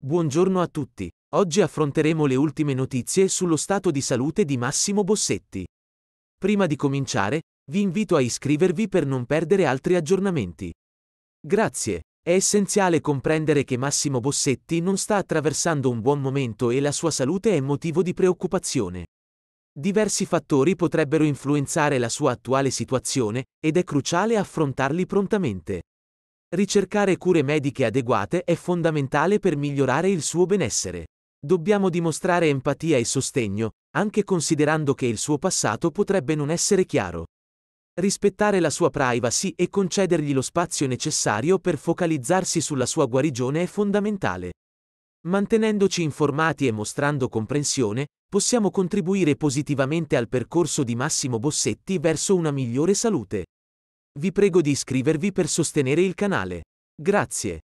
Buongiorno a tutti. Oggi affronteremo le ultime notizie sullo stato di salute di Massimo Bossetti. Prima di cominciare, vi invito a iscrivervi per non perdere altri aggiornamenti. Grazie. È essenziale comprendere che Massimo Bossetti non sta attraversando un buon momento e la sua salute è motivo di preoccupazione. Diversi fattori potrebbero influenzare la sua attuale situazione, ed è cruciale affrontarli prontamente. Ricercare cure mediche adeguate è fondamentale per migliorare il suo benessere. Dobbiamo dimostrare empatia e sostegno, anche considerando che il suo passato potrebbe non essere chiaro. Rispettare la sua privacy e concedergli lo spazio necessario per focalizzarsi sulla sua guarigione è fondamentale. Mantenendoci informati e mostrando comprensione, possiamo contribuire positivamente al percorso di Massimo Bossetti verso una migliore salute. Vi prego di iscrivervi per sostenere il canale. Grazie.